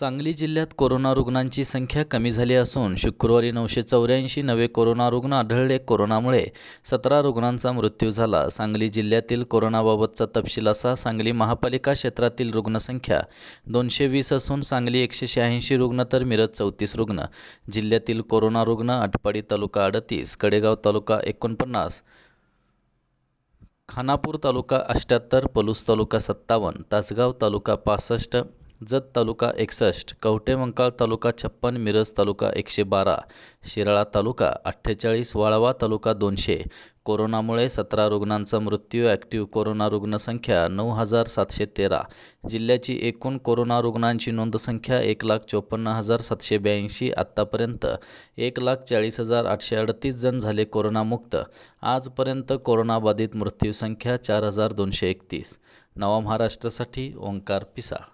सांगली जिल्ह्यात कोरोना रुग्णांची संख्या कमी झाली असून शुक्रवारी नऊशे चौऱ्याऐंशी नवे कोरोना रुग्ण आढळले कोरोनामुळे सतरा रुग्णांचा मृत्यू झाला सांगली जिल्ह्यातील कोरोनाबाबतचा तपशील असा सांगली महापालिका क्षेत्रातील रुग्णसंख्या दोनशे वीस असून सांगली एकशे शहाऐंशी रुग्ण तर मिरज चौतीस रुग्ण जिल्ह्यातील कोरोना रुग्ण आटपाडी तालुका अडतीस कडेगाव तालुका एकोणपन्नास खानापूर तालुका अष्ट्याहत्तर पलूस तालुका सत्तावन्न तासगाव तालुका पासष्ट जत तालुका एकसष्ट कवटेमंकाळ तालुका छप्पन मिरज तालुका एकशे बारा शिराळा तालुका अठ्ठेचाळीस वाळवा तालुका दोनशे कोरोनामुळे सतरा रुग्णांचा मृत्यू ॲक्टिव्ह कोरोना रुग्णसंख्या नऊ हजार सातशे तेरा जिल्ह्याची एकूण कोरोना रुग्णांची नोंदसंख्या एक लाख चोपन्न हजार सातशे ब्याऐंशी आत्तापर्यंत एक लाख चाळीस हजार आठशे अडतीस जण झाले कोरोनामुक्त आजपर्यंत कोरोनाबाधित मृत्यूसंख्या चार हजार दोनशे एकतीस नवा महाराष्ट्रासाठी ओंकार पिसाळ